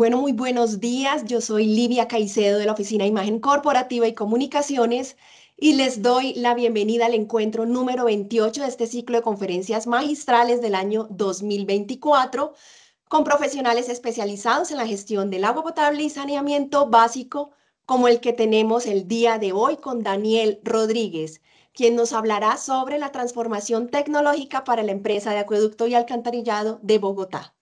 Bueno, muy buenos días. Yo soy Livia Caicedo de la Oficina Imagen Corporativa y Comunicaciones y les doy la bienvenida al encuentro número 28 de este ciclo de conferencias magistrales del año 2024 con profesionales especializados en la gestión del agua potable y saneamiento básico, como el que tenemos el día de hoy con Daniel Rodríguez, quien nos hablará sobre la transformación tecnológica para la empresa de acueducto y alcantarillado de Bogotá.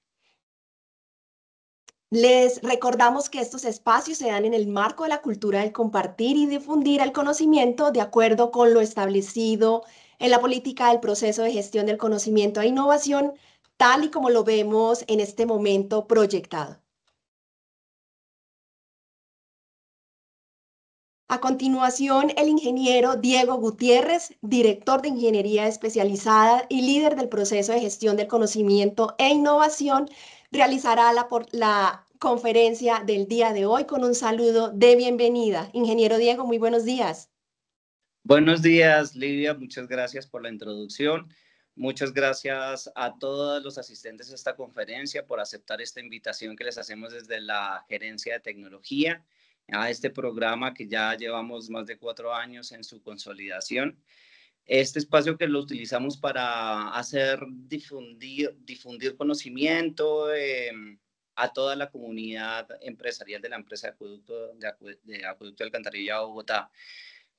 Les recordamos que estos espacios se dan en el marco de la cultura del compartir y difundir el conocimiento de acuerdo con lo establecido en la política del proceso de gestión del conocimiento e innovación, tal y como lo vemos en este momento proyectado. A continuación, el ingeniero Diego Gutiérrez, director de Ingeniería Especializada y líder del proceso de gestión del conocimiento e innovación, realizará la, la conferencia del día de hoy con un saludo de bienvenida. Ingeniero Diego, muy buenos días. Buenos días, Lidia. Muchas gracias por la introducción. Muchas gracias a todos los asistentes a esta conferencia por aceptar esta invitación que les hacemos desde la Gerencia de Tecnología a este programa que ya llevamos más de cuatro años en su consolidación. Este espacio que lo utilizamos para hacer difundir, conocimiento, em, a toda la comunidad empresarial de la empresa de acueducto, de, de Bogotá.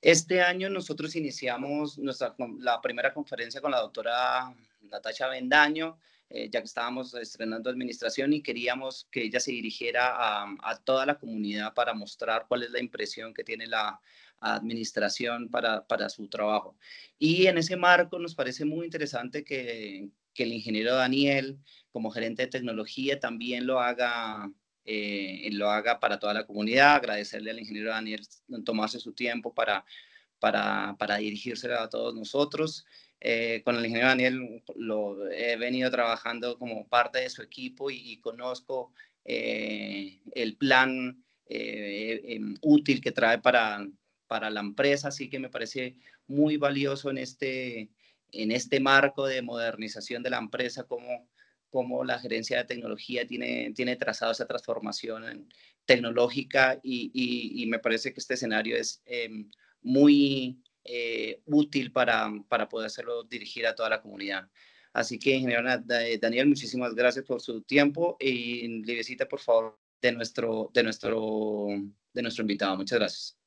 Este año nosotros iniciamos nuestra, la primera conferencia con la doctora Natasha Bendaño, eh, ya que estábamos estrenando administración y queríamos que ella se dirigiera a, toda la comunidad para mostrar cuál es la impresión que tiene la administración para su trabajo. Y en ese marco nos parece muy interesante que, que el ingeniero Daniel, como gerente de tecnología, también lo haga, eh, lo haga para toda la comunidad. Agradecerle al ingeniero Daniel tomarse su tiempo para, para, para dirigirse a todos nosotros. Eh, con el ingeniero Daniel lo he venido trabajando como parte de su equipo y, conozco eh, el plan em, útil que trae para, para la empresa, así que me parece muy valioso en este, en este marco de modernización de la empresa, cómo, cómo la gerencia de tecnología tiene, tiene trazado esa transformación tecnológica y, me parece que este escenario es em, muy eh, útil para, para poder hacerlo dirigir a toda la comunidad. Así que, ingeniero eh, Daniel, muchísimas gracias por su tiempo y visita por favor, de nuestro, de nuestro, de nuestro invitado. Muchas gracias.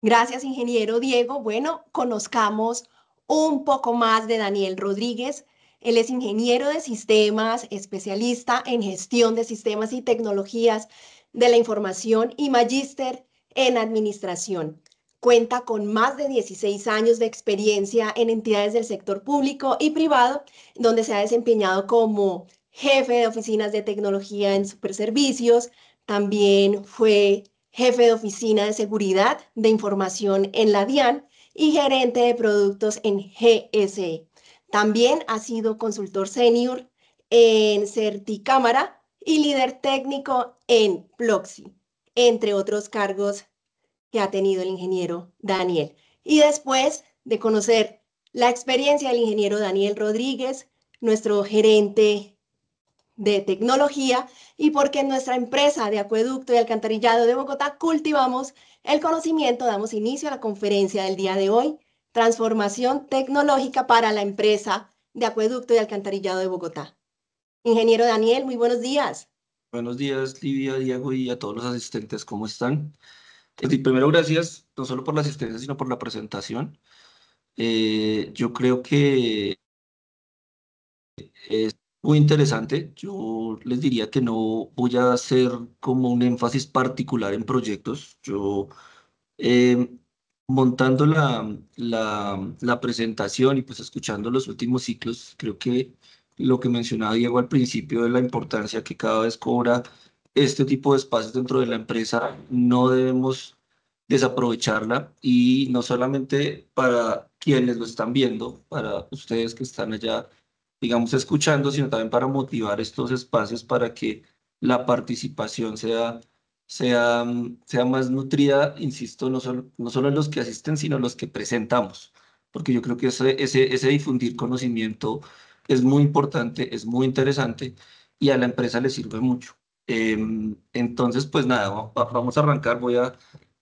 Gracias, ingeniero Diego. Bueno, conozcamos un poco más de Daniel Rodríguez. Él es ingeniero de sistemas, especialista en gestión de sistemas y tecnologías de la información y magíster en administración. Cuenta con más de 16 años de experiencia en entidades del sector público y privado, donde se ha desempeñado como jefe de oficinas de tecnología en superservicios, también fue jefe de oficina de seguridad de información en la DIAN y gerente de productos en GSE. También ha sido consultor senior en Certicámara y líder técnico en Ploxi, entre otros cargos que ha tenido el ingeniero Daniel. Y después de conocer la experiencia del ingeniero Daniel Rodríguez, nuestro gerente de tecnología y porque en nuestra empresa de acueducto y alcantarillado de Bogotá cultivamos el conocimiento, damos inicio a la conferencia del día de hoy, Transformación Tecnológica para la Empresa de Acueducto y Alcantarillado de Bogotá. Ingeniero Daniel, muy buenos días. Buenos días, Lidia, Diego y a todos los asistentes, ¿cómo están? Pues primero, gracias no solo por la asistencia, sino por la presentación. Eh, yo creo que es muy interesante. Yo les diría que no voy a hacer como un énfasis particular en proyectos. Yo em, montando la, la, presentación y pues escuchando los últimos ciclos, creo que lo que mencionaba Diego al principio de la importancia que cada vez cobra este tipo de espacios dentro de la empresa, no debemos desaprovecharla y no solamente para quienes lo están viendo, para ustedes que están allá digamos, escuchando, sino también para motivar estos espacios para que la participación sea, sea, mm, sea más nutrida, insisto, no solo, no los que asisten, sino los que presentamos, porque yo creo que ese, ese, ese difundir conocimiento es muy importante, es muy interesante y a la empresa le sirve mucho. Em, entonces, pues nada, vamos a arrancar, voy a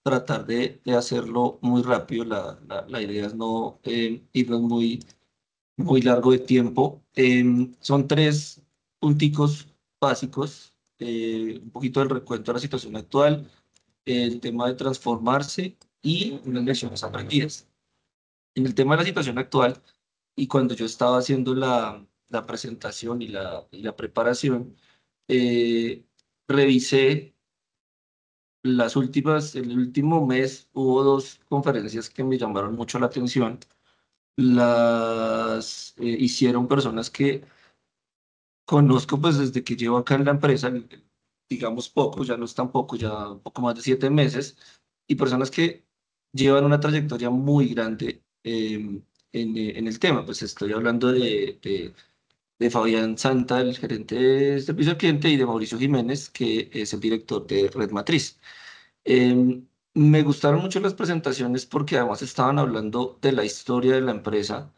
tratar de, hacerlo muy rápido, la, la, idea es no eh, irnos muy muy largo de tiempo. Em, son tres punticos básicos, eh, un poquito del recuento de la situación actual, el tema de transformarse y unas lecciones aprendidas. En el tema de la situación actual, y cuando yo estaba haciendo la, la presentación y la, la preparación, eh, revisé las últimas, el último mes hubo dos conferencias que me llamaron mucho la atención las eh, hicieron personas que conozco pues desde que llevo acá en la empresa, digamos poco, ya no es tan poco, ya un poco más de siete meses, y personas que llevan una trayectoria muy grande em, en, eh, en, el tema. Pues estoy hablando de, de, Fabián Santa, el gerente de servicio al cliente, y de Mauricio Jiménez, que es el director de Red Matriz. Em, me gustaron mucho las presentaciones porque además estaban hablando de la historia de la empresa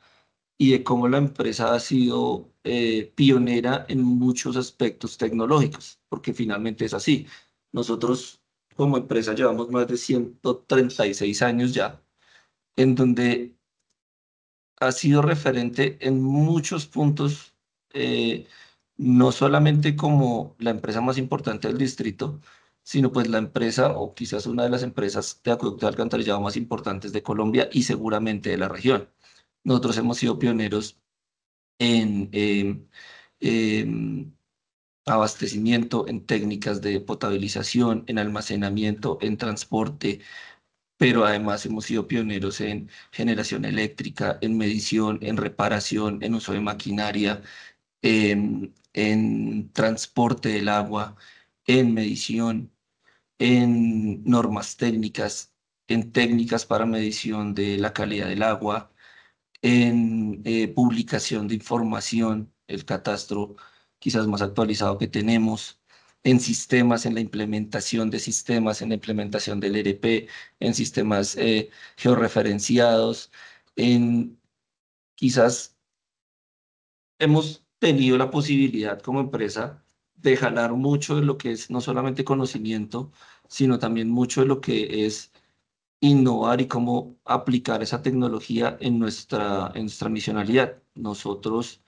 y de cómo la empresa ha sido eh, pionera en muchos aspectos tecnológicos, porque finalmente es así. Nosotros como empresa llevamos más de 136 años ya, en donde ha sido referente en muchos puntos, eh, no solamente como la empresa más importante del distrito, sino pues la empresa o quizás una de las empresas de acueducto de alcantarillado más importantes de Colombia y seguramente de la región. Nosotros hemos sido pioneros en em, em, abastecimiento, en técnicas de potabilización, en almacenamiento, en transporte, pero además hemos sido pioneros en generación eléctrica, en medición, en reparación, en uso de maquinaria, em, en transporte del agua, en medición, en normas técnicas, en técnicas para medición de la calidad del agua, en eh, publicación de información, el catastro quizás más actualizado que tenemos, en sistemas, en la implementación de sistemas, en la implementación del ERP, en sistemas eh, georreferenciados, en quizás hemos tenido la posibilidad como empresa de jalar mucho de lo que es no solamente conocimiento, sino también mucho de lo que es innovar y cómo aplicar esa tecnología en nuestra, en nuestra misionalidad. Nosotros,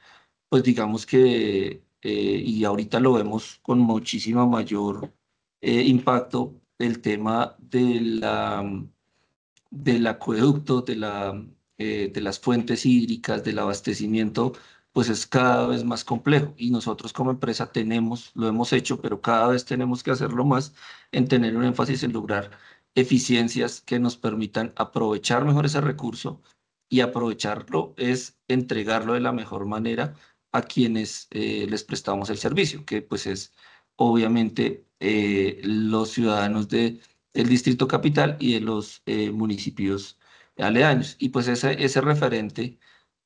pues digamos que, eh, y ahorita lo vemos con muchísima mayor eh, impacto, el tema de la, del acueducto, de, la, eh, de las fuentes hídricas, del abastecimiento pues es cada vez más complejo y nosotros como empresa tenemos, lo hemos hecho, pero cada vez tenemos que hacerlo más en tener un énfasis en lograr eficiencias que nos permitan aprovechar mejor ese recurso y aprovecharlo es entregarlo de la mejor manera a quienes eh, les prestamos el servicio, que pues es obviamente eh, los ciudadanos de, del Distrito Capital y de los eh, municipios aledaños. Y pues ese, ese referente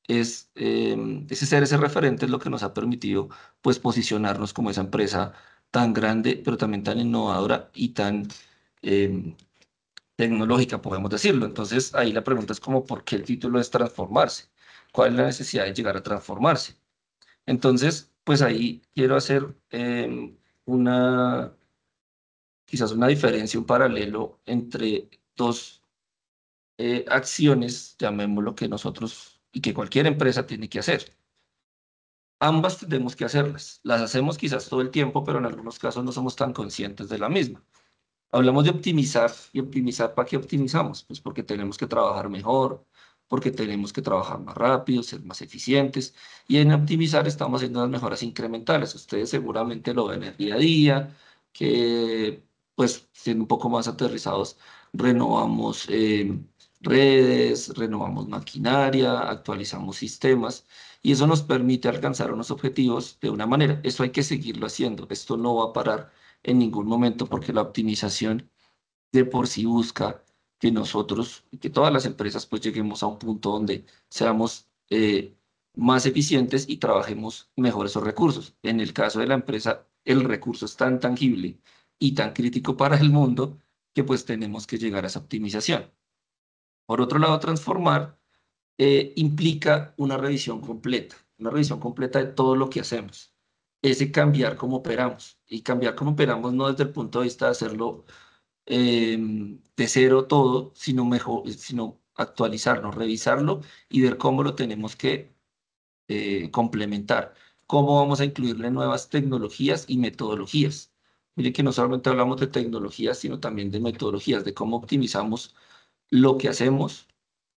es em, ese ser ese referente es lo que nos ha permitido pues posicionarnos como esa empresa tan grande, pero también tan innovadora y tan em, tecnológica, podemos decirlo. Entonces ahí la pregunta es como, ¿por qué el título es transformarse? ¿Cuál es la necesidad de llegar a transformarse? Entonces, pues ahí quiero hacer em, una, quizás una diferencia, un paralelo entre dos eh, acciones, llamémoslo que nosotros y que cualquier empresa tiene que hacer. Ambas tenemos que hacerlas. Las hacemos quizás todo el tiempo, pero en algunos casos no somos tan conscientes de la misma. Hablamos de optimizar y optimizar para qué optimizamos? Pues porque tenemos que trabajar mejor, porque tenemos que trabajar más rápido, ser más eficientes. Y en optimizar estamos haciendo las mejoras incrementales. Ustedes seguramente lo ven el día a día, que pues siendo un poco más aterrizados, renovamos eh, redes, renovamos maquinaria, actualizamos sistemas y eso nos permite alcanzar unos objetivos de una manera. Eso hay que seguirlo haciendo, esto no va a parar en ningún momento porque la optimización de por sí busca que nosotros, que todas las empresas pues lleguemos a un punto donde seamos eh, más eficientes y trabajemos mejor esos recursos. En el caso de la empresa, el recurso es tan tangible y tan crítico para el mundo que pues tenemos que llegar a esa optimización. Por otro lado, transformar eh, implica una revisión completa, una revisión completa de todo lo que hacemos. Ese cambiar cómo operamos. Y cambiar cómo operamos no desde el punto de vista de hacerlo em, de cero todo, sino, mejor, sino actualizarlo, revisarlo y ver cómo lo tenemos que eh, complementar. Cómo vamos a incluirle nuevas tecnologías y metodologías. Mire que no solamente hablamos de tecnologías, sino también de metodologías, de cómo optimizamos lo que hacemos,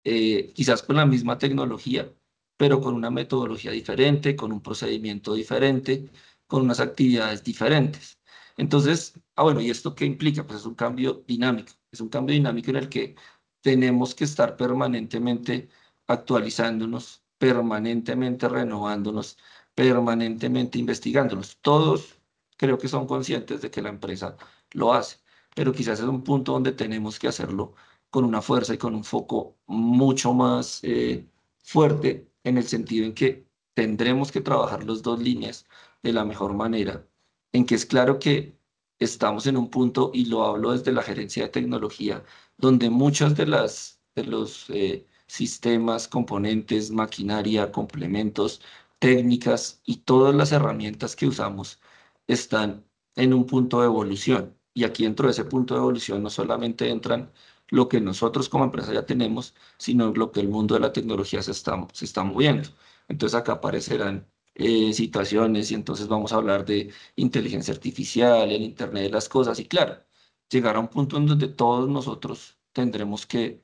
eh, quizás con la misma tecnología, pero con una metodología diferente, con un procedimiento diferente, con unas actividades diferentes. Entonces, ah, bueno, ¿y esto qué implica? Pues es un cambio dinámico, es un cambio dinámico en el que tenemos que estar permanentemente actualizándonos, permanentemente renovándonos, permanentemente investigándonos. Todos creo que son conscientes de que la empresa lo hace, pero quizás es un punto donde tenemos que hacerlo con una fuerza y con un foco mucho más eh, fuerte en el sentido en que tendremos que trabajar las dos líneas de la mejor manera, en que es claro que estamos en un punto, y lo hablo desde la gerencia de tecnología, donde muchas de las de los eh, sistemas, componentes, maquinaria, complementos, técnicas y todas las herramientas que usamos están en un punto de evolución. Y aquí dentro de ese punto de evolución no solamente entran lo que nosotros como empresa ya tenemos, sino lo que el mundo de la tecnología se está, se está moviendo. Entonces acá aparecerán eh, situaciones y entonces vamos a hablar de inteligencia artificial, el Internet de las Cosas y claro, llegar a un punto en donde todos nosotros tendremos que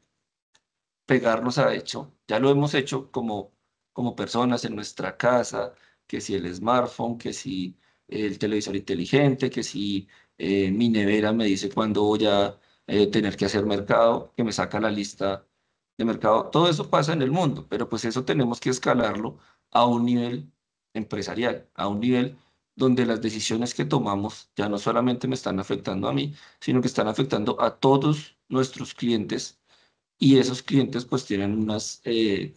pegarnos a hecho. Ya lo hemos hecho como, como personas en nuestra casa, que si el smartphone, que si el televisor inteligente, que si eh, mi nevera me dice cuando voy a eh, tener que hacer mercado, que me saca la lista de mercado. Todo eso pasa en el mundo, pero pues eso tenemos que escalarlo a un nivel empresarial, a un nivel donde las decisiones que tomamos ya no solamente me están afectando a mí, sino que están afectando a todos nuestros clientes y esos clientes pues tienen unas eh,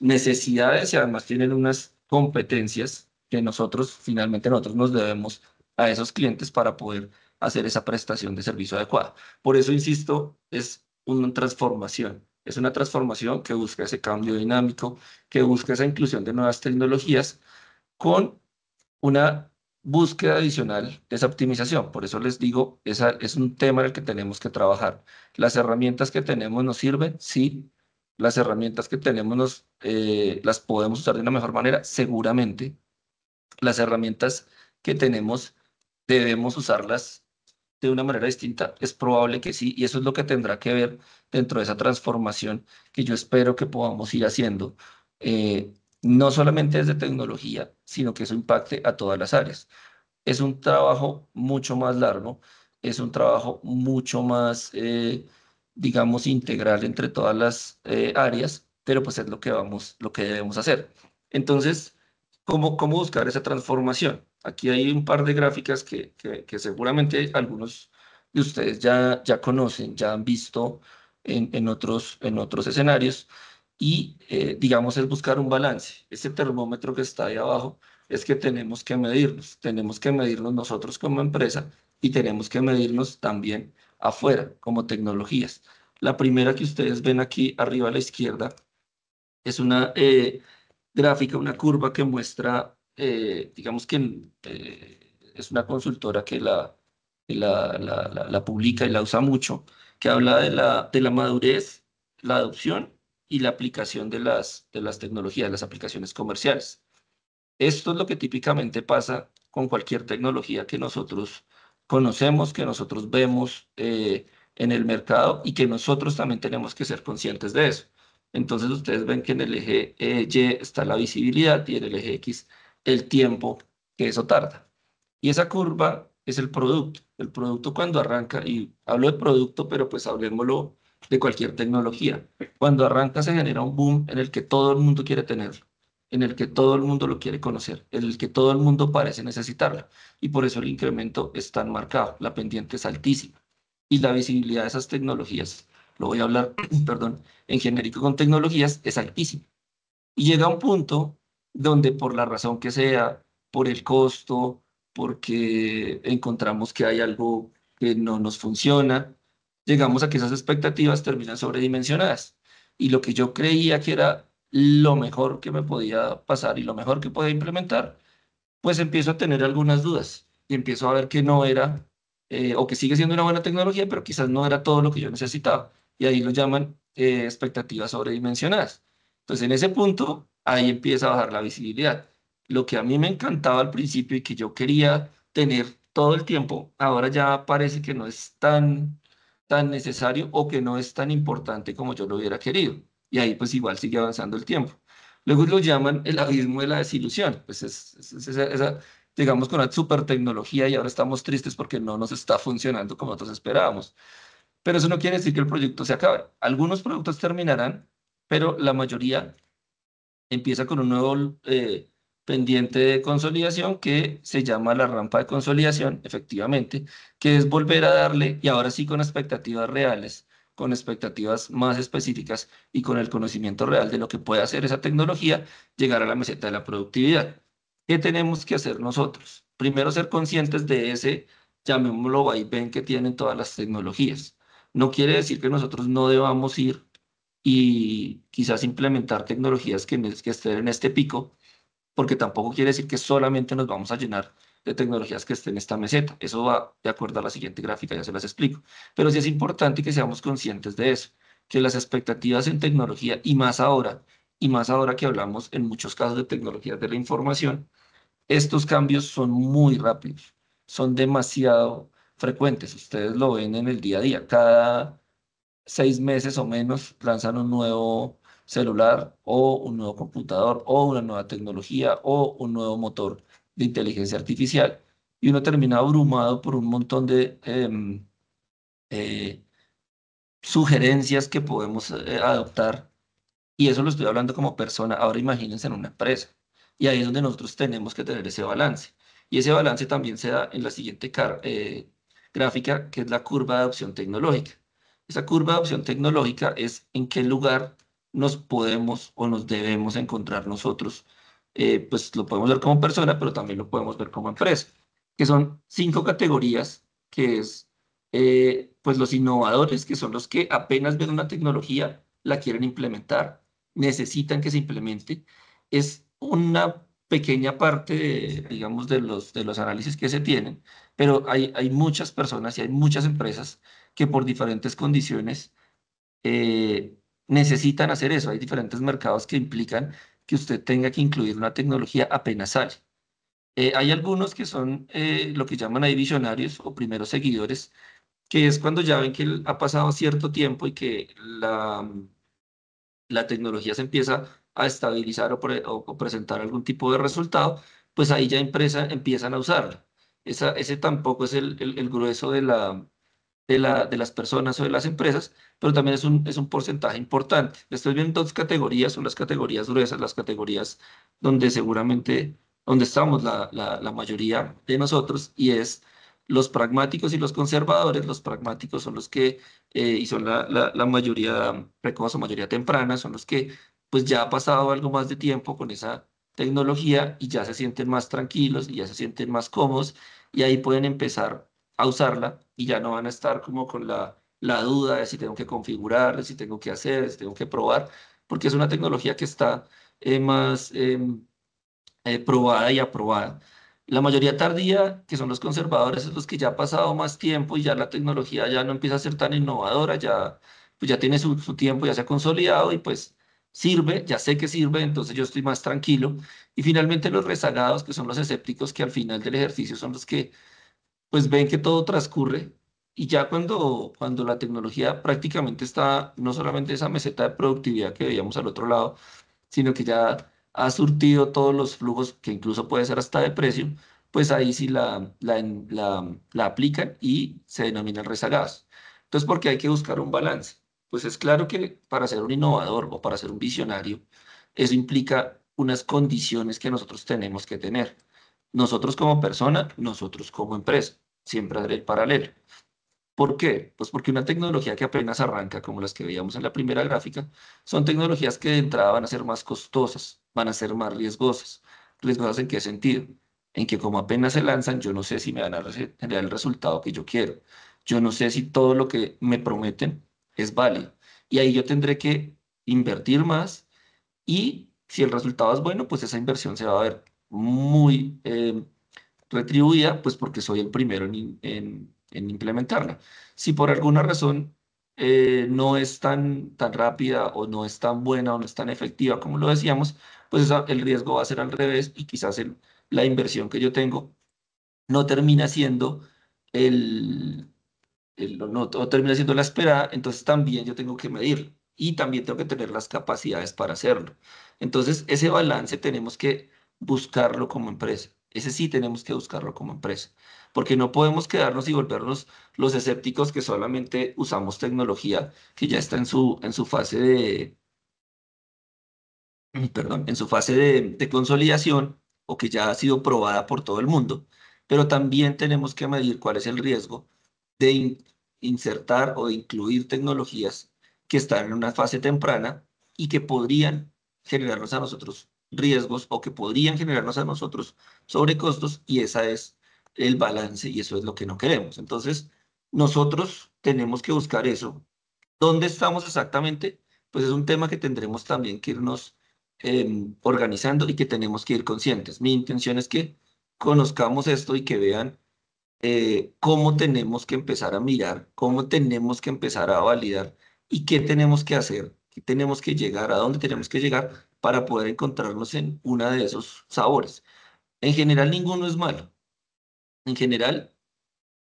necesidades y además tienen unas competencias que nosotros finalmente nosotros nos debemos a esos clientes para poder hacer esa prestación de servicio adecuada. Por eso, insisto, es una transformación. Es una transformación que busca ese cambio dinámico, que busca esa inclusión de nuevas tecnologías con una búsqueda adicional de esa optimización. Por eso les digo, esa es un tema en el que tenemos que trabajar. Las herramientas que tenemos nos sirven, sí. Las herramientas que tenemos nos, eh, las podemos usar de una mejor manera, seguramente. Las herramientas que tenemos debemos usarlas de una manera distinta? Es probable que sí, y eso es lo que tendrá que ver dentro de esa transformación que yo espero que podamos ir haciendo, eh, no solamente desde tecnología, sino que eso impacte a todas las áreas. Es un trabajo mucho más largo, es un trabajo mucho más, eh, digamos, integral entre todas las eh, áreas, pero pues es lo que, vamos, lo que debemos hacer. Entonces, ¿cómo, ¿cómo buscar esa transformación? Aquí hay un par de gráficas que, seguramente algunos de ustedes ya, ya conocen, ya han visto en, otros, en otros escenarios y eh, digamos es buscar un balance. Ese termómetro que está ahí abajo es que tenemos que medirnos, tenemos que medirnos nosotros como empresa y tenemos que medirnos también afuera como tecnologías. La primera que ustedes ven aquí arriba a la izquierda es una eh, gráfica, una curva que muestra eh, digamos que eh, es una consultora que la, la, publica y la usa mucho, que habla de la, de la madurez, la adopción y la aplicación de las, de las tecnologías, las aplicaciones comerciales. Esto es lo que típicamente pasa con cualquier tecnología que nosotros conocemos, que nosotros vemos eh, en el mercado y que nosotros también tenemos que ser conscientes de eso. Entonces ustedes ven que en el eje Y está la visibilidad y en el eje X el tiempo que eso tarda. Y esa curva es el producto. El producto cuando arranca, y hablo de producto, pero pues hablemoslo de cualquier tecnología. Cuando arranca se genera un boom en el que todo el mundo quiere tenerlo, en el que todo el mundo lo quiere conocer, en el que todo el mundo parece necesitarlo. Y por eso el incremento es tan marcado, la pendiente es altísima. Y la visibilidad de esas tecnologías, lo voy a hablar, perdón, en genérico con tecnologías, es altísima. Y llega un punto donde por la razón que sea, por el costo, porque encontramos que hay algo que no nos funciona, llegamos a que esas expectativas terminan sobredimensionadas. Y lo que yo creía que era lo mejor que me podía pasar y lo mejor que podía implementar, pues empiezo a tener algunas dudas y empiezo a ver que no era, eh, o que sigue siendo una buena tecnología, pero quizás no era todo lo que yo necesitaba. Y ahí lo llaman eh, expectativas sobredimensionadas. Entonces, en ese punto, ahí empieza a bajar la visibilidad. Lo que a mí me encantaba al principio y que yo quería tener todo el tiempo, ahora ya parece que no es tan, tan necesario o que no es tan importante como yo lo hubiera querido. Y ahí pues igual sigue avanzando el tiempo. Luego lo llaman el abismo de la desilusión. Pues es, esa, esa, digamos, con la super tecnología y ahora estamos tristes porque no nos está funcionando como nosotros esperábamos. Pero eso no quiere decir que el proyecto se acabe. Algunos productos terminarán, pero la mayoría empieza con un nuevo eh, pendiente de consolidación que se llama la rampa de consolidación, efectivamente, que es volver a darle, y ahora sí con expectativas reales, con expectativas más específicas y con el conocimiento real de lo que puede hacer esa tecnología, llegar a la meseta de la productividad. ¿Qué tenemos que hacer nosotros? Primero ser conscientes de ese, llamémoslo ven que tienen todas las tecnologías. No quiere decir que nosotros no debamos ir y quizás implementar tecnologías que, estén en este pico, porque tampoco quiere decir que solamente nos vamos a llenar de tecnologías que estén en esta meseta. Eso va de acuerdo a la siguiente gráfica, ya se las explico. Pero sí es importante que seamos conscientes de eso, que las expectativas en tecnología, y más ahora, y más ahora que hablamos en muchos casos de tecnologías de la información, estos cambios son muy rápidos, son demasiado frecuentes. Ustedes lo ven en el día a día. Cada seis meses o menos lanzan un nuevo celular o un nuevo computador o una nueva tecnología o un nuevo motor de inteligencia artificial y uno termina abrumado por un montón de em, eh, sugerencias que podemos eh, adoptar y eso lo estoy hablando como persona. Ahora imagínense en una empresa y ahí es donde nosotros tenemos que tener ese balance y ese balance también se da en la siguiente eh, gráfica que es la curva de adopción tecnológica. Esa curva de opción tecnológica es en qué lugar nos podemos o nos debemos encontrar nosotros. Eh, pues lo podemos ver como persona, pero también lo podemos ver como empresa, que son cinco categorías, que es eh, pues los innovadores, que son los que apenas ven una tecnología, la quieren implementar, necesitan que se implemente. Es una pequeña parte, digamos, de los, de los análisis que se tienen, pero hay, hay muchas personas y hay muchas empresas que por diferentes condiciones eh, necesitan hacer eso. Hay diferentes mercados que implican que usted tenga que incluir una tecnología apenas sale. Eh, hay algunos que son eh, lo que llaman ahí visionarios o primeros seguidores, que es cuando ya ven que ha pasado cierto tiempo y que la, la tecnología se empieza a estabilizar o, presentar algún tipo de resultado, pues ahí ya empresa, empiezan a usarla. Esa, ese tampoco es el, el, grueso de, la, de, la, de, las personas o de las empresas, pero también es un, es un porcentaje importante. Estoy viendo dos categorías, son las categorías gruesas, las categorías donde seguramente, donde estamos la, la, mayoría de nosotros, y es los pragmáticos y los conservadores, los pragmáticos son los que, eh, y son la, la, mayoría precoz o mayoría temprana, son los que pues ya ha pasado algo más de tiempo con esa tecnología y ya se sienten más tranquilos y ya se sienten más cómodos y ahí pueden empezar a usarla y ya no van a estar como con la, la duda de si tengo que configurar, si tengo que hacer, si tengo que probar, porque es una tecnología que está eh, más em, eh, probada y aprobada. La mayoría tardía, que son los conservadores, es los que ya ha pasado más tiempo y ya la tecnología ya no empieza a ser tan innovadora, ya, pues ya tiene su, su tiempo, ya se ha consolidado y pues sirve, ya sé que sirve, entonces yo estoy más tranquilo. Y finalmente los rezagados, que son los escépticos, que al final del ejercicio son los que pues ven que todo transcurre. Y ya cuando, cuando la tecnología prácticamente está, no solamente esa meseta de productividad que veíamos al otro lado, sino que ya ha surtido todos los flujos, que incluso puede ser hasta de precio, pues ahí sí la, la, la, la aplican y se denominan rezagados. Entonces, porque hay que buscar un balance. Pues es claro que para ser un innovador o para ser un visionario, eso implica unas condiciones que nosotros tenemos que tener. Nosotros como persona, nosotros como empresa. Siempre haré el paralelo. ¿Por qué? Pues porque una tecnología que apenas arranca, como las que veíamos en la primera gráfica, son tecnologías que de entrada van a ser más costosas, van a ser más riesgosas. ¿Riesgosas en qué sentido? En que como apenas se lanzan, yo no sé si me van a dar el resultado que yo quiero. Yo no sé si todo lo que me prometen es válido. Y ahí yo tendré que invertir más y si el resultado es bueno, pues esa inversión se va a ver muy eh, retribuida, pues porque soy el primero en, implementarla. Si por alguna razón eh, no es tan, tan rápida o no es tan buena o no es tan efectiva como lo decíamos, pues el riesgo va a ser al revés y quizás la inversión que yo tengo no termina siendo el, no, termina siendo la esperada, entonces también yo tengo que medir y también tengo que tener las capacidades para hacerlo. Entonces, ese balance tenemos que buscarlo como empresa. Ese sí tenemos que buscarlo como empresa, porque no podemos quedarnos y volvernos los escépticos que solamente usamos tecnología que ya está en su, en su fase de, perdón, en su fase de, consolidación o que ya ha sido probada por todo el mundo, pero también tenemos que medir cuál es el riesgo de insertar o de incluir tecnologías que están en una fase temprana y que podrían generarnos a nosotros riesgos o que podrían generarnos a nosotros sobrecostos y esa es el balance y eso es lo que no queremos. Entonces, nosotros tenemos que buscar eso. ¿Dónde estamos exactamente? Pues es un tema que tendremos también que irnos em, organizando y que tenemos que ir conscientes. Mi intención es que conozcamos esto y que vean eh, cómo tenemos que empezar a mirar, cómo tenemos que empezar a validar y qué tenemos que hacer, qué tenemos que llegar, a dónde tenemos que llegar para poder encontrarnos en una de esos sabores. En general, ninguno es malo. En general,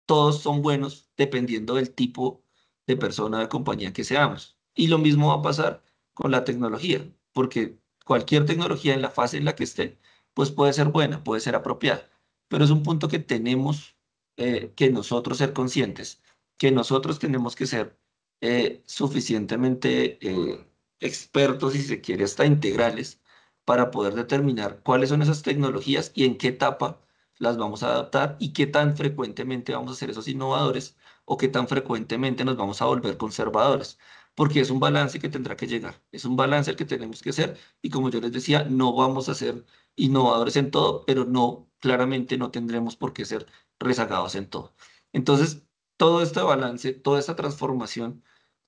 todos son buenos dependiendo del tipo de persona, de compañía que seamos. Y lo mismo va a pasar con la tecnología, porque cualquier tecnología en la fase en la que esté, pues puede ser buena, puede ser apropiada, pero es un punto que tenemos eh, que nosotros ser conscientes, que nosotros tenemos que ser eh, suficientemente eh, expertos, si se quiere, hasta integrales, para poder determinar cuáles son esas tecnologías y en qué etapa las vamos a adaptar y qué tan frecuentemente vamos a ser esos innovadores o qué tan frecuentemente nos vamos a volver conservadores porque es un balance que tendrá que llegar, es un balance el que tenemos que hacer y como yo les decía, no vamos a ser innovadores en todo, pero no, claramente no tendremos por qué ser rezagados en todo. Entonces, todo este balance, toda esta transformación,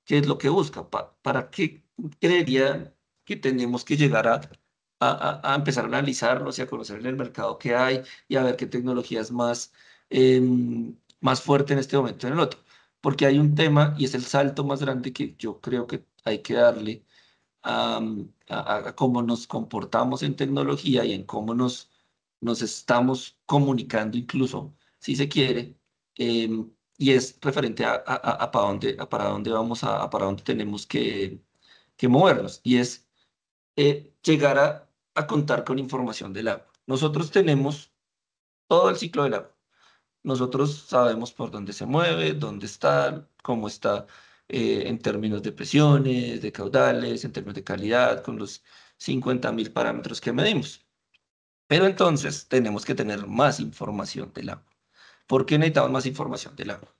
¿qué es lo que busca? ¿Para, qué creería que tenemos que llegar a, a, a empezar a analizarlos y a conocer en el mercado que hay y a ver qué tecnología es más, em, más fuerte en este momento en el otro? Porque hay un tema y es el salto más grande que yo creo que hay que darle a, cómo nos comportamos en tecnología y en cómo nos, nos estamos comunicando incluso, si se quiere, em, y es referente a, para, dónde, para dónde vamos, a, para dónde tenemos que, movernos, y es eh, llegar a, a contar con información del agua. Nosotros tenemos todo el ciclo del agua nosotros sabemos por dónde se mueve, dónde está, cómo está eh, en términos de presiones, de caudales, en términos de calidad, con los 50.000 parámetros que medimos. Pero entonces tenemos que tener más información del agua. ¿Por qué necesitamos más información del agua?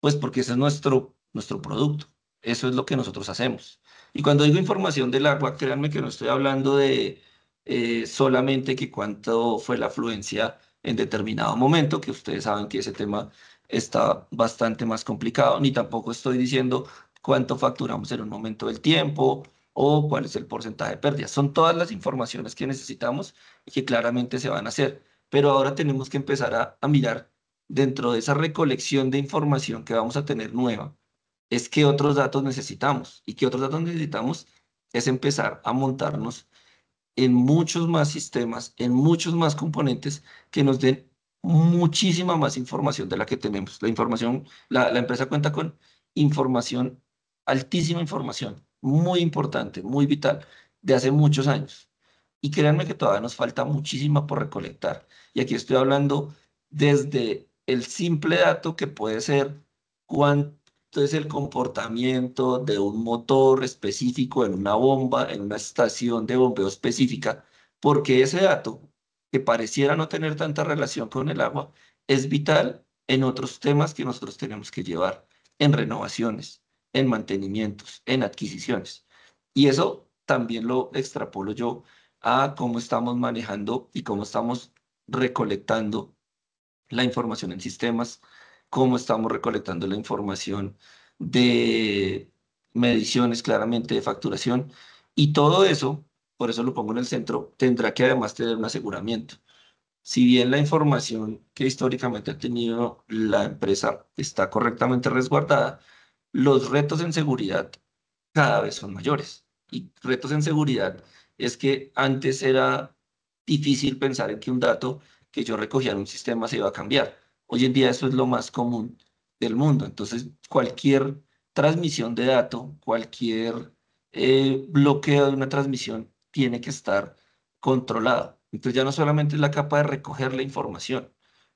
Pues porque ese es nuestro, nuestro producto. Eso es lo que nosotros hacemos. Y cuando digo información del agua, créanme que no estoy hablando de eh, solamente que cuánto fue la afluencia en determinado momento, que ustedes saben que ese tema está bastante más complicado, ni tampoco estoy diciendo cuánto facturamos en un momento del tiempo o cuál es el porcentaje de pérdida. Son todas las informaciones que necesitamos y que claramente se van a hacer. Pero ahora tenemos que empezar a, a mirar dentro de esa recolección de información que vamos a tener nueva, es qué otros datos necesitamos. Y qué otros datos necesitamos es empezar a montarnos en muchos más sistemas, en muchos más componentes que nos den muchísima más información de la que tenemos. La información, la, empresa cuenta con información, altísima información, muy importante, muy vital, de hace muchos años. Y créanme que todavía nos falta muchísima por recolectar. Y aquí estoy hablando desde el simple dato que puede ser cuánto es el comportamiento de un motor específico en una bomba, en una estación de bombeo específica, porque ese dato que pareciera no tener tanta relación con el agua, es vital en otros temas que nosotros tenemos que llevar, en renovaciones, en mantenimientos, en adquisiciones. Y eso también lo extrapolo yo a cómo estamos manejando y cómo estamos recolectando la información en sistemas, cómo estamos recolectando la información de mediciones claramente de facturación y todo eso por eso lo pongo en el centro, tendrá que además tener un aseguramiento. Si bien la información que históricamente ha tenido la empresa está correctamente resguardada, los retos en seguridad cada vez son mayores. Y retos en seguridad es que antes era difícil pensar en que un dato que yo recogía en un sistema se iba a cambiar. Hoy en día eso es lo más común del mundo. Entonces, cualquier transmisión de dato, cualquier eh, bloqueo de una transmisión tiene que estar controlada. Entonces ya no solamente es la capa de recoger la información,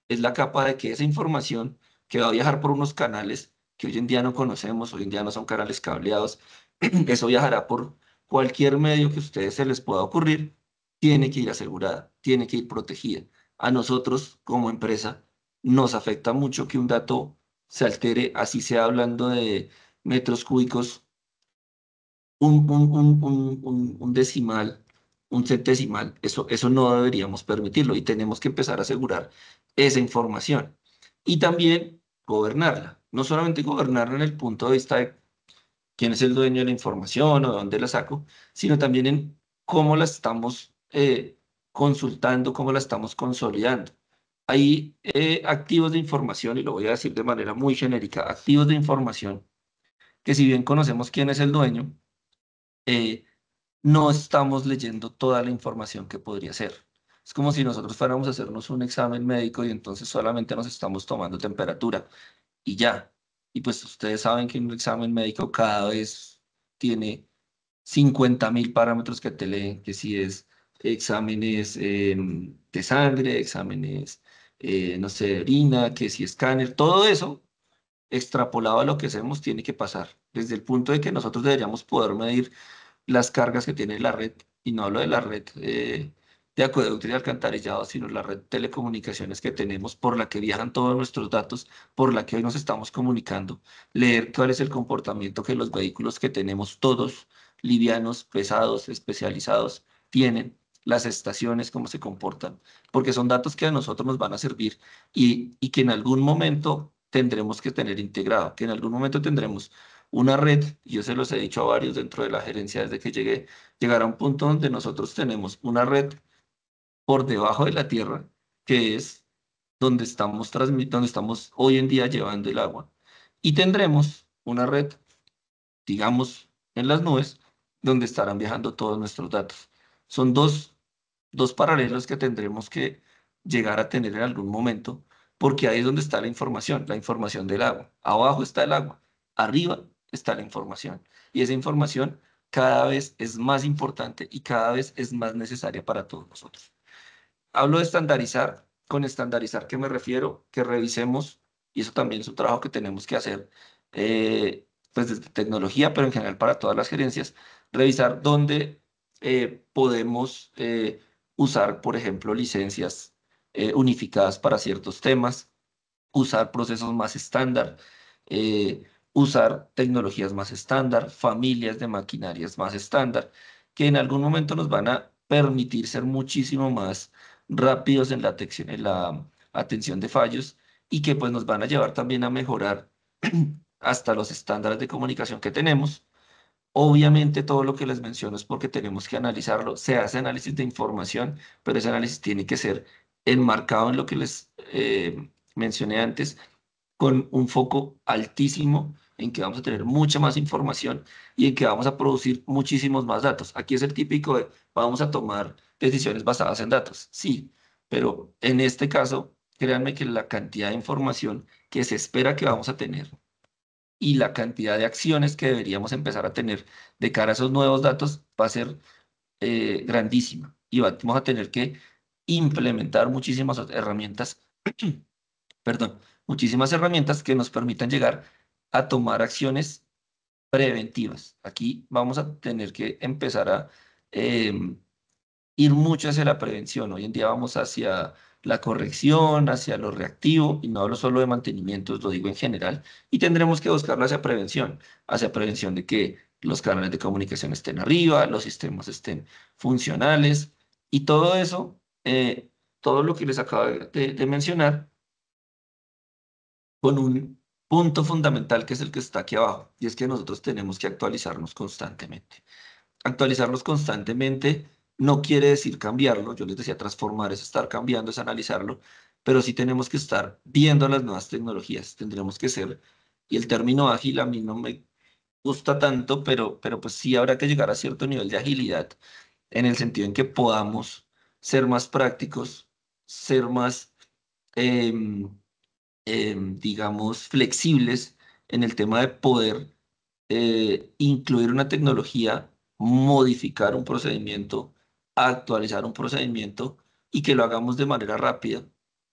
es la capa de que esa información que va a viajar por unos canales que hoy en día no conocemos, hoy en día no son canales cableados, eso viajará por cualquier medio que a ustedes se les pueda ocurrir, tiene que ir asegurada, tiene que ir protegida. A nosotros como empresa nos afecta mucho que un dato se altere, así sea hablando de metros cúbicos un, un, un, un decimal, un centesimal, eso, eso no deberíamos permitirlo y tenemos que empezar a asegurar esa información. Y también gobernarla, no solamente gobernarla en el punto de vista de quién es el dueño de la información o de dónde la saco, sino también en cómo la estamos eh, consultando, cómo la estamos consolidando. Hay eh, activos de información, y lo voy a decir de manera muy genérica, activos de información, que si bien conocemos quién es el dueño, eh, no estamos leyendo toda la información que podría ser. Es como si nosotros fuéramos a hacernos un examen médico y entonces solamente nos estamos tomando temperatura y ya. Y pues ustedes saben que un examen médico cada vez tiene 50 mil parámetros que te leen, que si es exámenes em, de sangre, exámenes, eh, no sé, orina, que si escáner, todo eso extrapolado a lo que hacemos tiene que pasar desde el punto de que nosotros deberíamos poder medir las cargas que tiene la red, y no hablo de la red eh, de acueducto y alcantarillados, alcantarillado, sino la red de telecomunicaciones que tenemos, por la que viajan todos nuestros datos, por la que hoy nos estamos comunicando, leer cuál es el comportamiento que los vehículos que tenemos todos, livianos, pesados, especializados, tienen, las estaciones, cómo se comportan, porque son datos que a nosotros nos van a servir y, y que en algún momento tendremos que tener integrado, que en algún momento tendremos una red, yo se los he dicho a varios dentro de la gerencia desde que llegué, llegar a un punto donde nosotros tenemos una red por debajo de la tierra, que es donde estamos, donde estamos hoy en día llevando el agua. Y tendremos una red, digamos, en las nubes, donde estarán viajando todos nuestros datos. Son dos, dos paralelos que tendremos que llegar a tener en algún momento, porque ahí es donde está la información, la información del agua. Abajo está el agua, arriba está la información. Y esa información cada vez es más importante y cada vez es más necesaria para todos nosotros. Hablo de estandarizar. Con estandarizar, ¿qué me refiero? Que revisemos, y eso también es un trabajo que tenemos que hacer, eh, pues desde tecnología, pero en general para todas las gerencias, revisar dónde eh, podemos eh, usar, por ejemplo, licencias unificadas para ciertos temas, usar procesos más estándar, usar tecnologías más estándar, familias de maquinarias más estándar, que en algún momento nos van a permitir ser muchísimo más rápidos en la, en la atención de fallos y que pues nos van a llevar también a mejorar hasta los estándares de comunicación que tenemos. Obviamente todo lo que les menciono es porque tenemos que analizarlo. Se hace análisis de información, pero ese análisis tiene que ser enmarcado en lo que les eh, mencioné antes, con un foco altísimo en que vamos a tener mucha más información y en que vamos a producir muchísimos más datos. Aquí es el típico de vamos a tomar decisiones basadas en datos. Sí, pero en este caso, créanme que la cantidad de información que se espera que vamos a tener y la cantidad de acciones que deberíamos empezar a tener de cara a esos nuevos datos va a ser eh, grandísima y vamos a tener que implementar muchísimas herramientas, perdón, muchísimas herramientas que nos permitan llegar a tomar acciones preventivas. Aquí vamos a tener que empezar a em, ir mucho hacia la prevención. Hoy en día vamos hacia la corrección, hacia lo reactivo, y no hablo solo de mantenimientos, lo digo en general, y tendremos que buscarlo hacia prevención, hacia prevención de que los canales de comunicación estén arriba, los sistemas estén funcionales, y todo eso, eh, todo lo que les acabo de, de mencionar, con un punto fundamental que es el que está aquí abajo, y es que nosotros tenemos que actualizarnos constantemente. Actualizarnos constantemente no quiere decir cambiarlo, yo les decía transformar es estar cambiando, es analizarlo, pero sí tenemos que estar viendo las nuevas tecnologías, tendremos que ser, y el término ágil a mí no me gusta tanto, pero, pero pues sí habrá que llegar a cierto nivel de agilidad, en el sentido en que podamos ser más prácticos, ser más... Em, Em, digamos, flexibles en el tema de poder eh, incluir una tecnología, modificar un procedimiento, actualizar un procedimiento y que lo hagamos de manera rápida,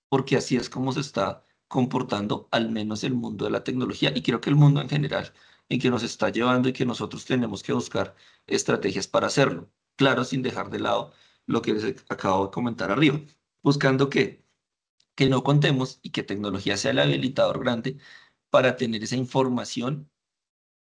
porque así es como se está comportando al menos el mundo de la tecnología y creo que el mundo en general en que nos está llevando y que nosotros tenemos que buscar estrategias para hacerlo. Claro, sin dejar de lado lo que les acabo de comentar arriba. Buscando que que no contemos y que tecnología sea el habilitador grande para tener esa información,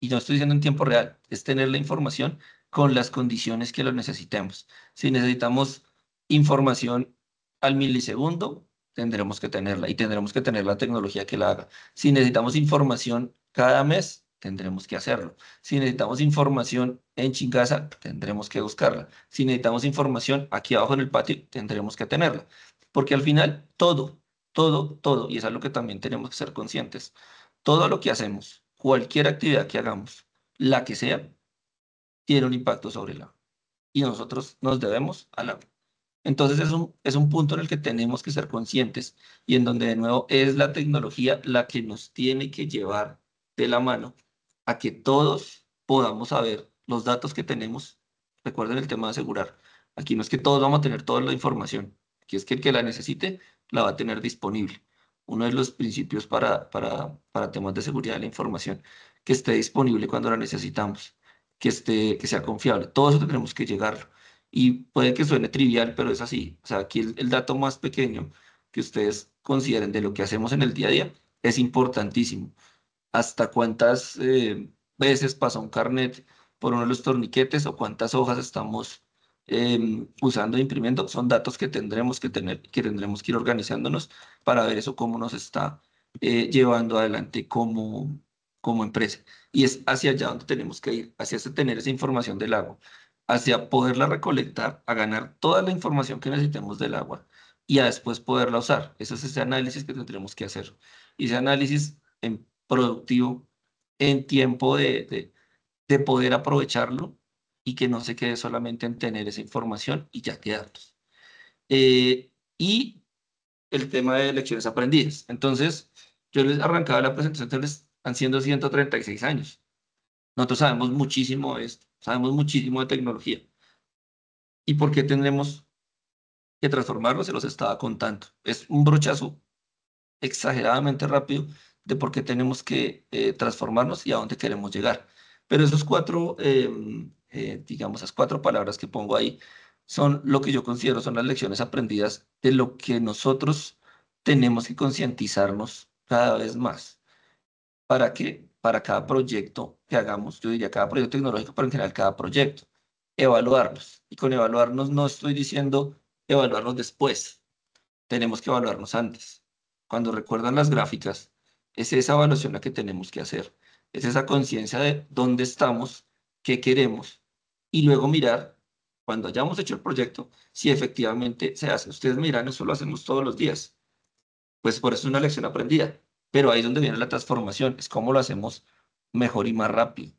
y no estoy diciendo en tiempo real, es tener la información con las condiciones que lo necesitemos. Si necesitamos información al milisegundo, tendremos que tenerla y tendremos que tener la tecnología que la haga. Si necesitamos información cada mes, tendremos que hacerlo. Si necesitamos información en chingaza, tendremos que buscarla. Si necesitamos información aquí abajo en el patio, tendremos que tenerla. Porque al final todo, todo, todo, y es algo que también tenemos que ser conscientes, todo lo que hacemos, cualquier actividad que hagamos, la que sea, tiene un impacto sobre el agua. Y nosotros nos debemos al agua. Entonces es un, es un punto en el que tenemos que ser conscientes y en donde de nuevo es la tecnología la que nos tiene que llevar de la mano a que todos podamos saber los datos que tenemos. Recuerden el tema de asegurar. Aquí no es que todos vamos a tener toda la información, que es que el que la necesite la va a tener disponible. Uno de los principios para, para, temas de seguridad de la información, que esté disponible cuando la necesitamos, que, esté, que sea confiable. Todo eso tenemos que llegarlo. Y puede que suene trivial, pero es así. O sea, aquí el, dato más pequeño que ustedes consideren de lo que hacemos en el día a día es importantísimo. Hasta cuántas eh, veces pasa un carnet por uno de los torniquetes o cuántas hojas estamos Em, usando e imprimiendo, son datos que tendremos que tener, que tendremos que ir organizándonos para ver eso cómo nos está eh, llevando adelante como, como empresa. Y es hacia allá donde tenemos que ir, hacia tener esa información del agua, hacia poderla recolectar, a ganar toda la información que necesitemos del agua y a después poderla usar. Ese es ese análisis que tendremos que hacer. Y ese análisis en productivo, en tiempo de, de poder aprovecharlo y que no se quede solamente en tener esa información y ya quedarnos. Eh, y el tema de lecciones aprendidas. Entonces, yo les arrancaba la presentación, entonces han siendo 136 años. Nosotros sabemos muchísimo de esto, sabemos muchísimo de tecnología. ¿Y por qué tendremos que transformarlo? Se los estaba contando. Es un brochazo exageradamente rápido de por qué tenemos que eh, transformarnos y a dónde queremos llegar. Pero esos cuatro em, eh, digamos, las cuatro palabras que pongo ahí, son lo que yo considero son las lecciones aprendidas de lo que nosotros tenemos que concientizarnos cada vez más. ¿Para que, Para cada proyecto que hagamos, yo diría cada proyecto tecnológico, pero en general cada proyecto, evaluarnos. Y con evaluarnos no estoy diciendo evaluarnos después, tenemos que evaluarnos antes. Cuando recuerdan las gráficas, es esa evaluación la que tenemos que hacer, es esa conciencia de dónde estamos qué queremos y luego mirar cuando hayamos hecho el proyecto si efectivamente se hace. Ustedes miran, eso lo hacemos todos los días. Pues por eso es una lección aprendida. Pero ahí es donde viene la transformación, es cómo lo hacemos mejor y más rápido.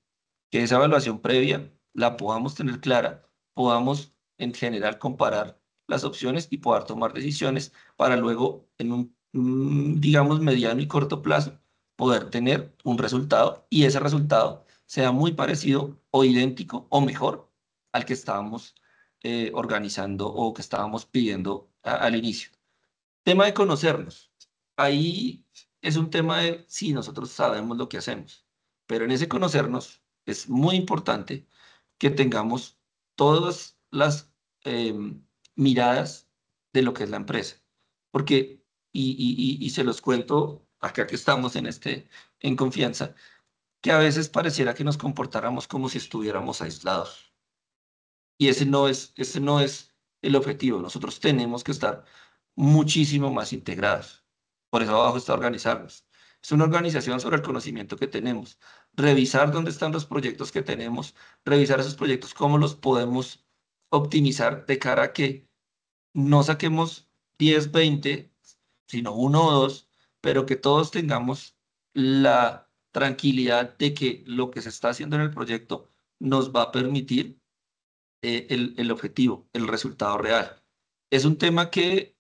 Que esa evaluación previa la podamos tener clara, podamos en general comparar las opciones y poder tomar decisiones para luego en un, mm, digamos, mediano y corto plazo poder tener un resultado y ese resultado sea muy parecido o idéntico o mejor al que estábamos eh, organizando o que estábamos pidiendo al inicio. Tema de conocernos. Ahí es un tema de si nosotros sabemos lo que hacemos, pero en ese conocernos es muy importante que tengamos todas las em, miradas de lo que es la empresa. Porque, y, se los cuento acá que estamos en, este, en confianza, que a veces pareciera que nos comportáramos como si estuviéramos aislados. Y ese no es, ese no es el objetivo. Nosotros tenemos que estar muchísimo más integrados. Por eso abajo está organizarnos. Es una organización sobre el conocimiento que tenemos. Revisar dónde están los proyectos que tenemos, revisar esos proyectos, cómo los podemos optimizar de cara a que no saquemos 10, 20, sino uno o dos, pero que todos tengamos la tranquilidad de que lo que se está haciendo en el proyecto nos va a permitir eh, el, objetivo, el resultado real. Es un tema que,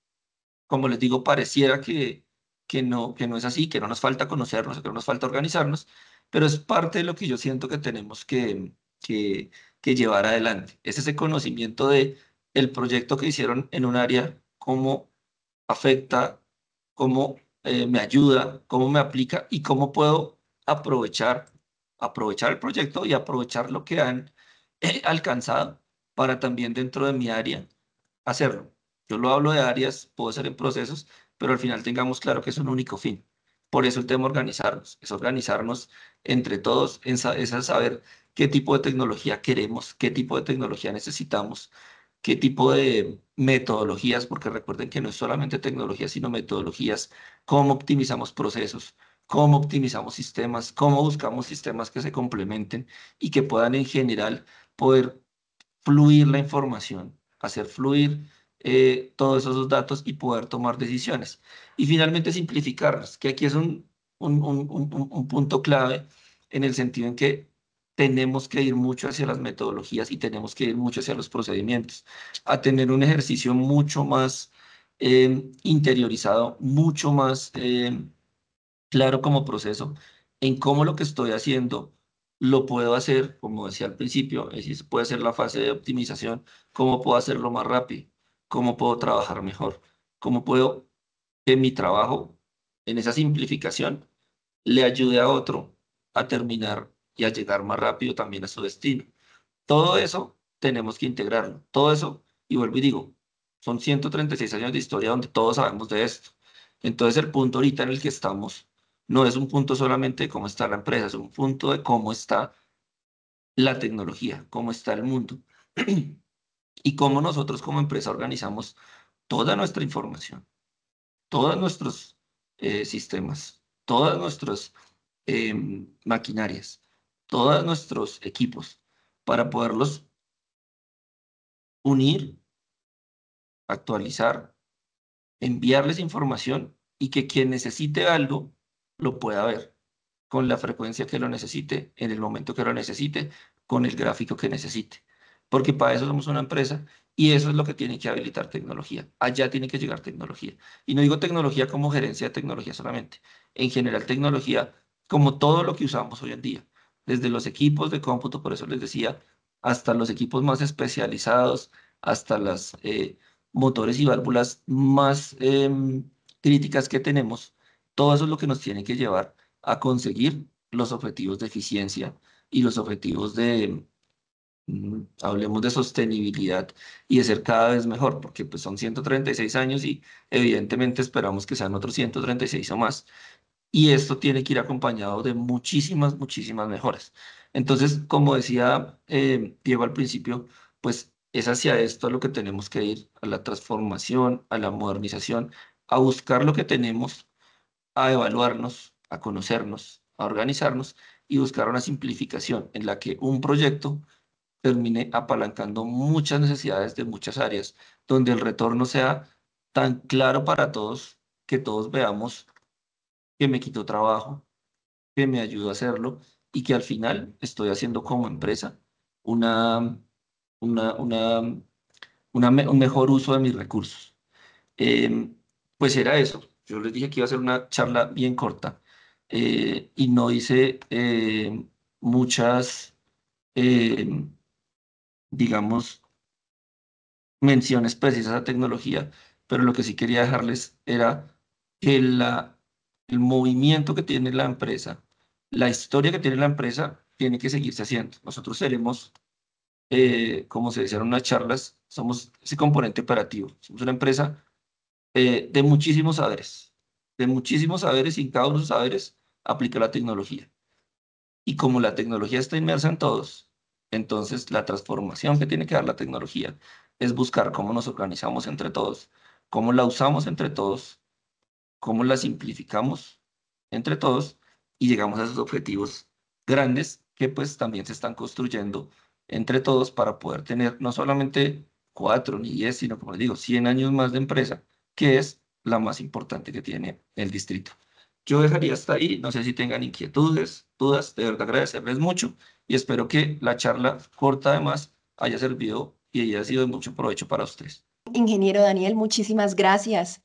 como les digo, pareciera que, no, que no es así, que no nos falta conocernos, que no nos falta organizarnos, pero es parte de lo que yo siento que tenemos que, que, llevar adelante. Es ese conocimiento de el proyecto que hicieron en un área, cómo afecta, cómo eh, me ayuda, cómo me aplica y cómo puedo aprovechar, aprovechar el proyecto y aprovechar lo que han eh, alcanzado para también dentro de mi área hacerlo. Yo lo hablo de áreas, puedo ser en procesos, pero al final tengamos claro que es un único fin. Por eso el tema organizarnos, es organizarnos entre todos, es saber qué tipo de tecnología queremos, qué tipo de tecnología necesitamos, qué tipo de metodologías, porque recuerden que no es solamente tecnología, sino metodologías, cómo optimizamos procesos, cómo optimizamos sistemas, cómo buscamos sistemas que se complementen y que puedan en general poder fluir la información, hacer fluir eh, todos esos datos y poder tomar decisiones. Y finalmente simplificarlas, que aquí es un, punto clave en el sentido en que tenemos que ir mucho hacia las metodologías y tenemos que ir mucho hacia los procedimientos, a tener un ejercicio mucho más eh, interiorizado, mucho más eh, claro como proceso en cómo lo que estoy haciendo lo puedo hacer, como decía al principio, es decir, puede ser la fase de optimización, cómo puedo hacerlo más rápido, cómo puedo trabajar mejor, cómo puedo que mi trabajo, en esa simplificación, le ayude a otro a terminar y a llegar más rápido también a su destino. Todo eso tenemos que integrarlo. Todo eso, y vuelvo y digo, son 136 años de historia donde todos sabemos de esto. Entonces el punto ahorita en el que estamos no es un punto solamente de cómo está la empresa, es un punto de cómo está la tecnología, cómo está el mundo y cómo nosotros como empresa organizamos toda nuestra información, todos nuestros eh, sistemas, todas nuestras eh, maquinarias, todos nuestros equipos para poderlos unir, actualizar, enviarles información y que quien necesite algo lo pueda ver con la frecuencia que lo necesite, en el momento que lo necesite, con el gráfico que necesite. Porque para eso somos una empresa y eso es lo que tiene que habilitar tecnología. Allá tiene que llegar tecnología. Y no digo tecnología como gerencia de tecnología solamente. En general, tecnología como todo lo que usamos hoy en día. Desde los equipos de cómputo, por eso les decía, hasta los equipos más especializados, hasta los eh, motores y válvulas más em, críticas que tenemos todo eso es lo que nos tiene que llevar a conseguir los objetivos de eficiencia y los objetivos de, mm, hablemos de sostenibilidad y de ser cada vez mejor, porque pues son 136 años y evidentemente esperamos que sean otros 136 o más. Y esto tiene que ir acompañado de muchísimas, muchísimas mejoras. Entonces, como decía eh, Diego al principio, pues es hacia esto lo que tenemos que ir, a la transformación, a la modernización, a buscar lo que tenemos a evaluarnos, a conocernos, a organizarnos y buscar una simplificación en la que un proyecto termine apalancando muchas necesidades de muchas áreas, donde el retorno sea tan claro para todos que todos veamos que me quitó trabajo, que me ayudó a hacerlo y que al final estoy haciendo como empresa un mejor uso de mis recursos. Em, pues era eso, yo les dije que iba a ser una charla bien corta eh, y no hice eh, muchas, eh, digamos, menciones precisas a tecnología, pero lo que sí quería dejarles era que la, el movimiento que tiene la empresa, la historia que tiene la empresa, tiene que seguirse haciendo. Nosotros seremos, como se decían en unas charlas, somos ese componente operativo. Somos una empresa eh, de muchísimos saberes, de muchísimos saberes y cada uno de esos saberes aplica la tecnología. Y como la tecnología está inmersa en todos, entonces la transformación que tiene que dar la tecnología es buscar cómo nos organizamos entre todos, cómo la usamos entre todos, cómo la simplificamos entre todos y llegamos a esos objetivos grandes que pues también se están construyendo entre todos para poder tener no solamente cuatro ni diez, sino como les digo, 100 años más de empresa que es la más importante que tiene el distrito. Yo dejaría hasta ahí, no sé si tengan inquietudes, dudas, de verdad agradecerles mucho y espero que la charla corta además haya servido y haya sido de mucho provecho para ustedes. Ingeniero Daniel, muchísimas gracias.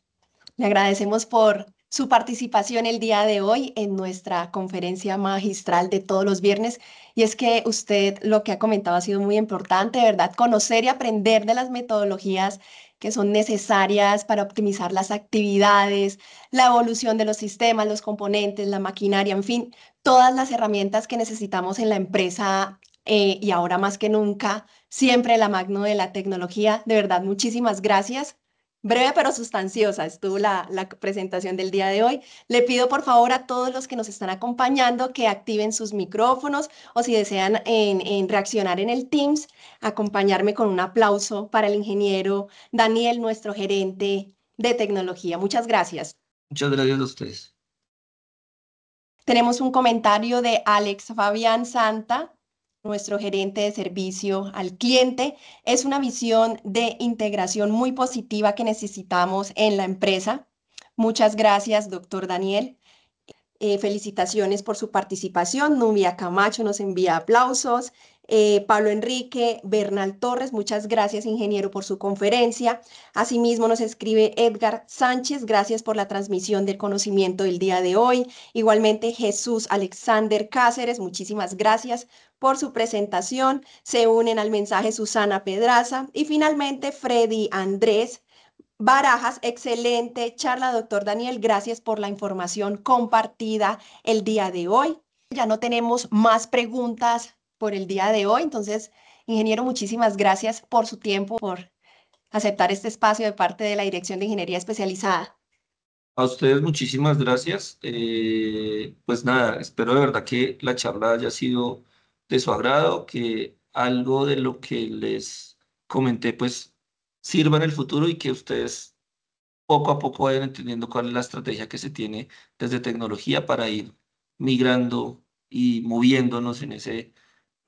Le agradecemos por su participación el día de hoy en nuestra conferencia magistral de todos los viernes. Y es que usted lo que ha comentado ha sido muy importante, ¿verdad? Conocer y aprender de las metodologías que son necesarias para optimizar las actividades, la evolución de los sistemas, los componentes, la maquinaria, en fin, todas las herramientas que necesitamos en la empresa eh, y ahora más que nunca, siempre la magno de la tecnología. De verdad, muchísimas gracias Breve pero sustanciosa estuvo la, presentación del día de hoy. Le pido por favor a todos los que nos están acompañando que activen sus micrófonos o si desean en, reaccionar en el Teams, acompañarme con un aplauso para el ingeniero Daniel, nuestro gerente de tecnología. Muchas gracias. Muchas gracias a ustedes. Tenemos un comentario de Alex Fabián Santa nuestro gerente de servicio al cliente. Es una visión de integración muy positiva que necesitamos en la empresa. Muchas gracias, doctor Daniel. Eh, felicitaciones por su participación. Nubia Camacho nos envía aplausos. Eh, Pablo Enrique, Bernal Torres, muchas gracias ingeniero por su conferencia. Asimismo nos escribe Edgar Sánchez, gracias por la transmisión del conocimiento del día de hoy. Igualmente Jesús Alexander Cáceres, muchísimas gracias por su presentación. Se unen al mensaje Susana Pedraza y finalmente Freddy Andrés. Barajas, excelente charla, doctor Daniel. Gracias por la información compartida el día de hoy. Ya no tenemos más preguntas por el día de hoy. Entonces, ingeniero, muchísimas gracias por su tiempo, por aceptar este espacio de parte de la Dirección de Ingeniería Especializada. A ustedes muchísimas gracias. Eh, pues nada, espero de verdad que la charla haya sido de su agrado, que algo de lo que les comenté pues sirva en el futuro y que ustedes poco a poco vayan entendiendo cuál es la estrategia que se tiene desde tecnología para ir migrando y moviéndonos en ese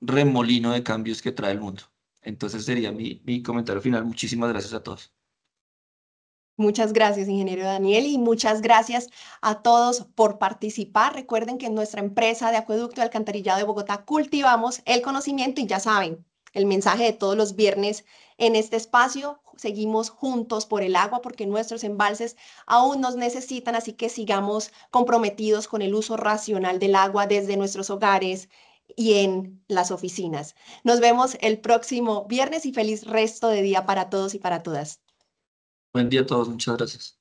remolino de cambios que trae el mundo. Entonces sería mi, mi comentario final. Muchísimas gracias a todos. Muchas gracias, ingeniero Daniel, y muchas gracias a todos por participar. Recuerden que en nuestra empresa de acueducto y alcantarillado de Bogotá cultivamos el conocimiento y ya saben, el mensaje de todos los viernes en este espacio. Seguimos juntos por el agua porque nuestros embalses aún nos necesitan, así que sigamos comprometidos con el uso racional del agua desde nuestros hogares, y en las oficinas. Nos vemos el próximo viernes y feliz resto de día para todos y para todas. Buen día a todos, muchas gracias.